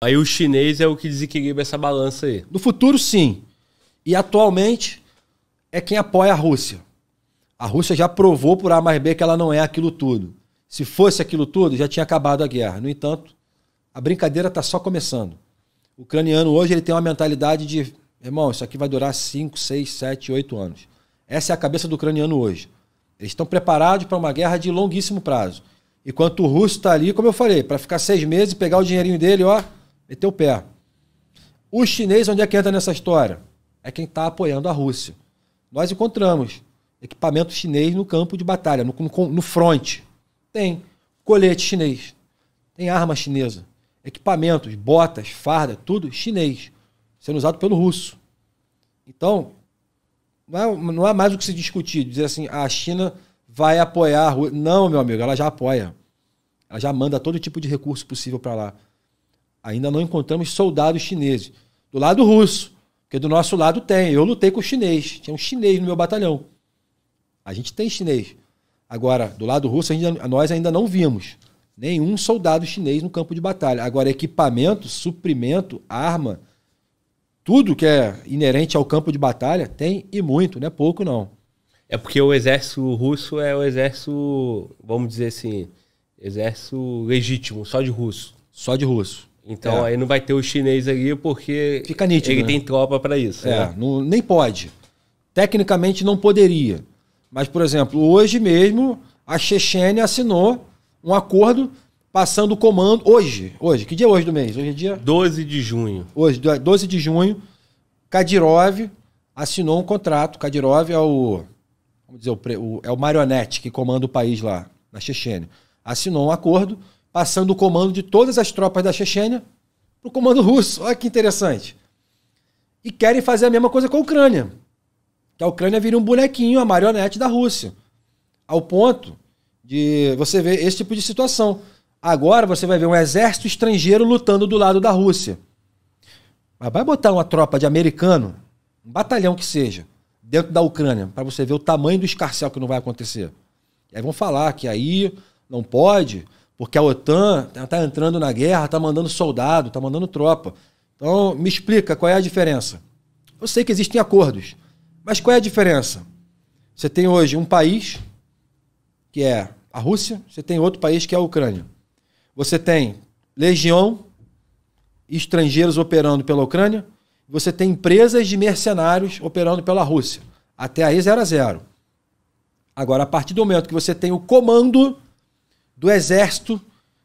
Aí o chinês é o que desequilibra essa balança aí. No futuro, sim. E atualmente é quem apoia a Rússia. A Rússia já provou por A mais B que ela não é aquilo tudo. Se fosse aquilo tudo, já tinha acabado a guerra. No entanto, a brincadeira está só começando. O ucraniano hoje ele tem uma mentalidade de, irmão, isso aqui vai durar 5, 6, 7, 8 anos. Essa é a cabeça do ucraniano hoje. Eles estão preparados para uma guerra de longuíssimo prazo. Enquanto o russo está ali, como eu falei, para ficar seis meses, pegar o dinheirinho dele, ó, meteu o pé. O chinês, onde é que entra nessa história? É quem está apoiando a Rússia. Nós encontramos equipamento chinês no campo de batalha, no, no, no front. Tem colete chinês, tem arma chinesa, equipamentos, botas, farda, tudo chinês, sendo usado pelo russo. Então, não é, não é mais o que se discutir, dizer assim, ah, a China vai apoiar a Rússia. Não, meu amigo, ela já apoia. Ela já manda todo tipo de recurso possível para lá ainda não encontramos soldados chineses. Do lado russo, porque do nosso lado tem. Eu lutei com o chinês. Tinha um chinês no meu batalhão. A gente tem chinês. Agora, do lado russo, ainda, nós ainda não vimos nenhum soldado chinês no campo de batalha. Agora, equipamento, suprimento, arma, tudo que é inerente ao campo de batalha tem e muito, não é pouco não. É porque o exército russo é o exército, vamos dizer assim, exército legítimo, só de russo. Só de russo. Então é. aí não vai ter o chinês ali porque Fica nítido, ele né? tem tropa para isso. É, né? não, nem pode. Tecnicamente não poderia. Mas, por exemplo, hoje mesmo a Chechênia assinou um acordo passando o comando. Hoje, hoje, que dia é hoje do mês? Hoje é dia 12 de junho. Hoje, 12 é, de junho, Kadirov assinou um contrato. Kadirov é o, vamos dizer, o, é o marionete que comanda o país lá, na Chechênia. Assinou um acordo passando o comando de todas as tropas da Chechênia para o comando russo. Olha que interessante. E querem fazer a mesma coisa com a Ucrânia. Que a Ucrânia vira um bonequinho, a marionete da Rússia. Ao ponto de você ver esse tipo de situação. Agora você vai ver um exército estrangeiro lutando do lado da Rússia. Mas vai botar uma tropa de americano, um batalhão que seja, dentro da Ucrânia, para você ver o tamanho do escarcel que não vai acontecer. E aí vão falar que aí não pode, porque a OTAN está tá entrando na guerra, está mandando soldado, está mandando tropa. Então, me explica qual é a diferença. Eu sei que existem acordos, mas qual é a diferença? Você tem hoje um país, que é a Rússia, você tem outro país, que é a Ucrânia. Você tem legião, estrangeiros operando pela Ucrânia, você tem empresas de mercenários operando pela Rússia. Até aí, zero a zero. Agora, a partir do momento que você tem o comando do exército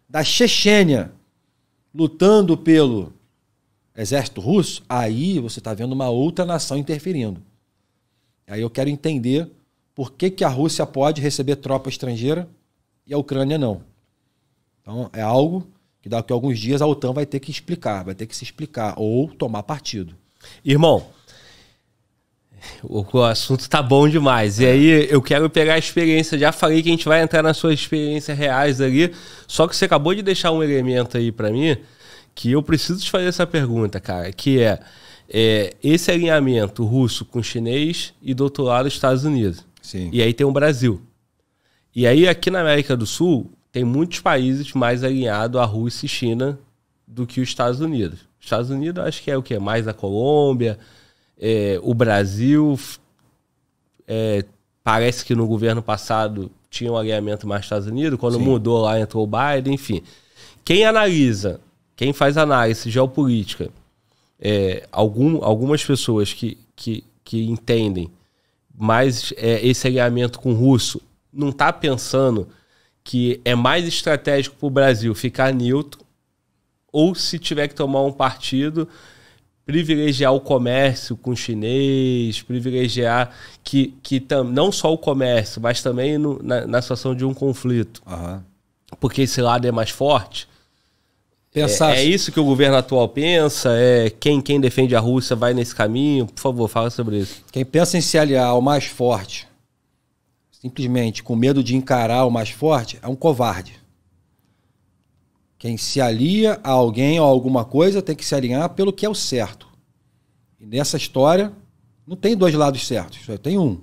da Chechênia lutando pelo exército russo, aí você está vendo uma outra nação interferindo. Aí eu quero entender por que, que a Rússia pode receber tropa estrangeira e a Ucrânia não. Então é algo que daqui a alguns dias a OTAN vai ter que explicar, vai ter que se explicar ou tomar partido. Irmão, o, o assunto tá bom demais. E é. aí eu quero pegar a experiência. Já falei que a gente vai entrar nas suas experiências reais ali. Só que você acabou de deixar um elemento aí para mim que eu preciso te fazer essa pergunta, cara, que é, é esse alinhamento russo com chinês e do outro lado Estados Unidos. Sim. E aí tem o Brasil. E aí aqui na América do Sul tem muitos países mais alinhados à Rússia e China do que os Estados Unidos. Estados Unidos acho que é o que mais a Colômbia, é, o Brasil é, parece que no governo passado tinha um alinhamento mais Estados Unidos, quando Sim. mudou lá entrou o Biden, enfim. Quem analisa, quem faz análise geopolítica, é, algum, algumas pessoas que, que, que entendem mais é, esse alinhamento com o russo, não está pensando que é mais estratégico para o Brasil ficar neutro ou se tiver que tomar um partido privilegiar o comércio com o chinês, privilegiar que, que tam, não só o comércio, mas também no, na, na, situação de um conflito. Uhum. Porque esse lado é mais forte. Pensar... É, é, isso que o governo atual pensa? É quem, quem defende a Rússia vai nesse caminho? Por favor, fala sobre isso. Quem pensa em se aliar ao mais forte, simplesmente com medo de encarar o mais forte, é um covarde. Quem se alia a alguém ou alguma coisa tem que se alinhar pelo que é o certo. E nessa história, não tem dois lados certos, só tem um.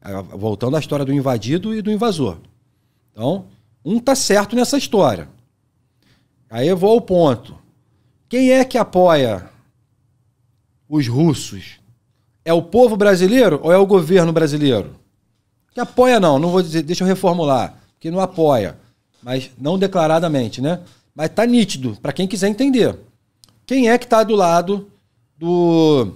É, voltando à história do invadido e do invasor. Então, um tá certo nessa história. Aí eu vou ao ponto. Quem é que apoia os russos? É o povo brasileiro ou é o governo brasileiro? Que apoia não, não vou dizer, deixa eu reformular, que não apoia mas não declaradamente, né? Mas tá nítido, para quem quiser entender. Quem é que está do lado do,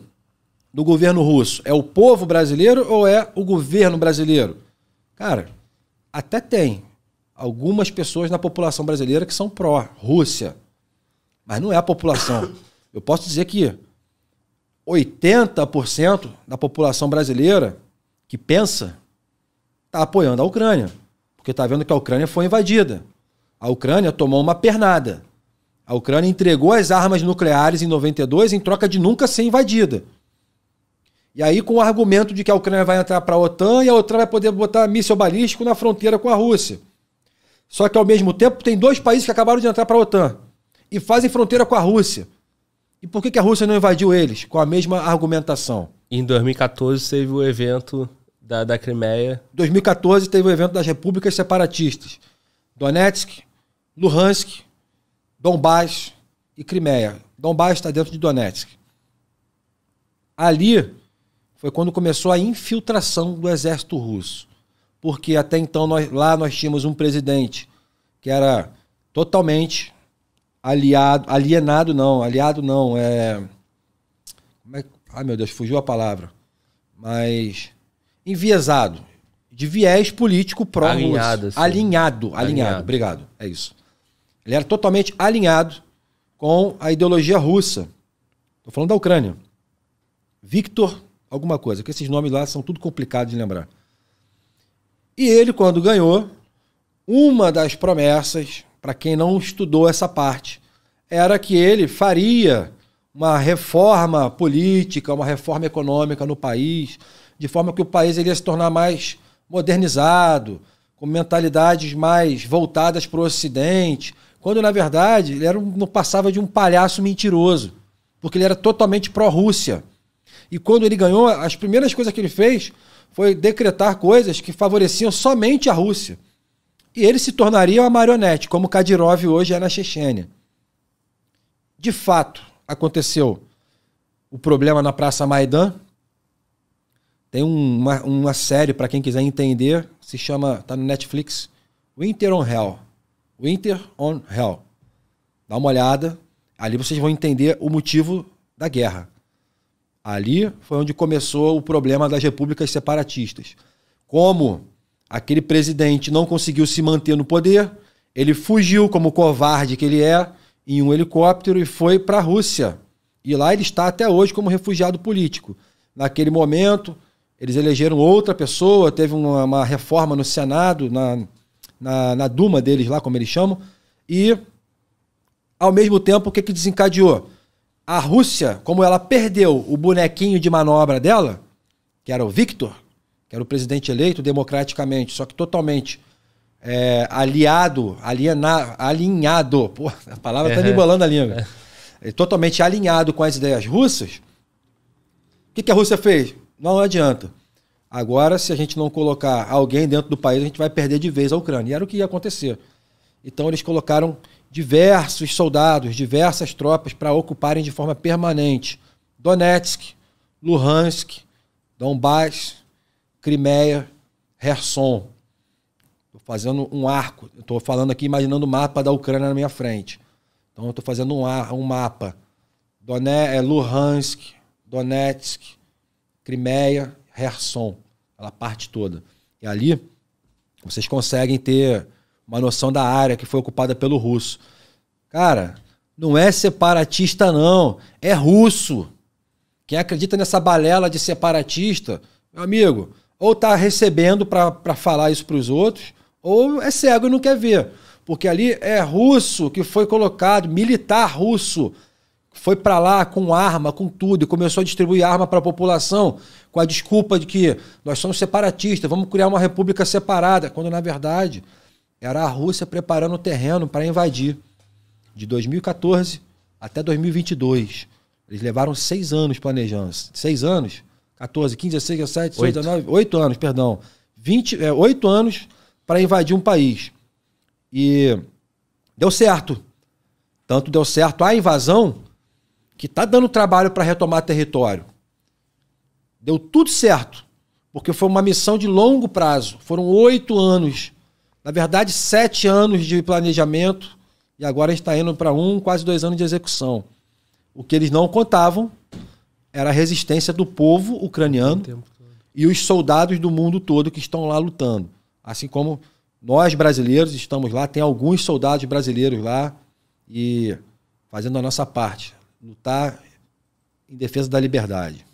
do governo russo? É o povo brasileiro ou é o governo brasileiro? Cara, até tem algumas pessoas na população brasileira que são pró-Rússia, mas não é a população. Eu posso dizer que 80% da população brasileira que pensa está apoiando a Ucrânia. Porque está vendo que a Ucrânia foi invadida. A Ucrânia tomou uma pernada. A Ucrânia entregou as armas nucleares em 92 em troca de nunca ser invadida. E aí, com o argumento de que a Ucrânia vai entrar para a OTAN e a OTAN vai poder botar míssil balístico na fronteira com a Rússia. Só que, ao mesmo tempo, tem dois países que acabaram de entrar para a OTAN e fazem fronteira com a Rússia. E por que, que a Rússia não invadiu eles? Com a mesma argumentação. Em 2014 teve o evento da, da Crimeia. 2014 teve o evento das repúblicas separatistas. Donetsk, Luhansk, Donbass e Crimeia. Donbass está dentro de Donetsk. Ali foi quando começou a infiltração do exército russo. Porque até então nós, lá nós tínhamos um presidente que era totalmente aliado, alienado não, aliado não, é... Como é... Ai meu Deus, fugiu a palavra. Mas enviesado, de viés político pró-russo. Alinhado, assim. alinhado, alinhado, alinhado, obrigado. É isso. Ele era totalmente alinhado com a ideologia russa. Estou falando da Ucrânia. Victor, alguma coisa, que esses nomes lá são tudo complicados de lembrar. E ele, quando ganhou, uma das promessas, para quem não estudou essa parte, era que ele faria uma reforma política, uma reforma econômica no país, de forma que o país iria se tornar mais modernizado, com mentalidades mais voltadas para o Ocidente, quando na verdade ele era um, não passava de um palhaço mentiroso, porque ele era totalmente pró-Rússia. E quando ele ganhou, as primeiras coisas que ele fez foi decretar coisas que favoreciam somente a Rússia. E ele se tornaria uma marionete, como Kadyrov hoje é na Chechênia. De fato, aconteceu o problema na Praça Maidan. Tem uma, uma série para quem quiser entender, se chama, tá no Netflix, Winter on Hell. Winter on Hell. Dá uma olhada, ali vocês vão entender o motivo da guerra. Ali foi onde começou o problema das repúblicas separatistas. Como aquele presidente não conseguiu se manter no poder, ele fugiu como covarde que ele é, em um helicóptero e foi para a Rússia. E lá ele está até hoje como refugiado político. Naquele momento, eles elegeram outra pessoa, teve uma, uma reforma no Senado, na, na, na, Duma deles lá, como eles chamam, e ao mesmo tempo, o que, que desencadeou? A Rússia, como ela perdeu o bonequinho de manobra dela, que era o Victor, que era o presidente eleito democraticamente, só que totalmente é, aliado, aliena, alinhado, pô, a palavra está uhum. embolando a língua, é. é. totalmente alinhado com as ideias russas, o que, que a Rússia fez? Não adianta. Agora, se a gente não colocar alguém dentro do país, a gente vai perder de vez a Ucrânia. E era o que ia acontecer. Então, eles colocaram diversos soldados, diversas tropas para ocuparem de forma permanente Donetsk, Luhansk, Donbass, Crimeia, Kherson fazendo um arco. Eu estou falando aqui, imaginando o mapa da Ucrânia na minha frente. Então eu estou fazendo um, ar, um mapa. Doné, é Luhansk, Donetsk, Crimeia, Herson. Ela parte toda. E ali vocês conseguem ter uma noção da área que foi ocupada pelo russo. Cara, não é separatista, não. É russo. Quem acredita nessa balela de separatista, meu amigo, ou tá recebendo para falar isso para os outros, ou é cego e não quer ver. Porque ali é russo que foi colocado, militar russo, foi para lá com arma, com tudo, e começou a distribuir arma para a população com a desculpa de que nós somos separatistas, vamos criar uma república separada, quando na verdade era a Rússia preparando o terreno para invadir. De 2014 até 2022. Eles levaram seis anos planejando. Seis anos? 14, 15, 16, 17, 18, 19, 8 anos, perdão. 20, é, 8 anos para invadir um país. E deu certo. Tanto deu certo a invasão que está dando trabalho para retomar território. Deu tudo certo, porque foi uma missão de longo prazo. Foram oito anos, na verdade, sete anos de planejamento, e agora a gente está indo para um, quase dois anos de execução. O que eles não contavam era a resistência do povo ucraniano e os soldados do mundo todo que estão lá lutando. Assim como nós brasileiros estamos lá, tem alguns soldados brasileiros lá e fazendo a nossa parte, lutar em defesa da liberdade.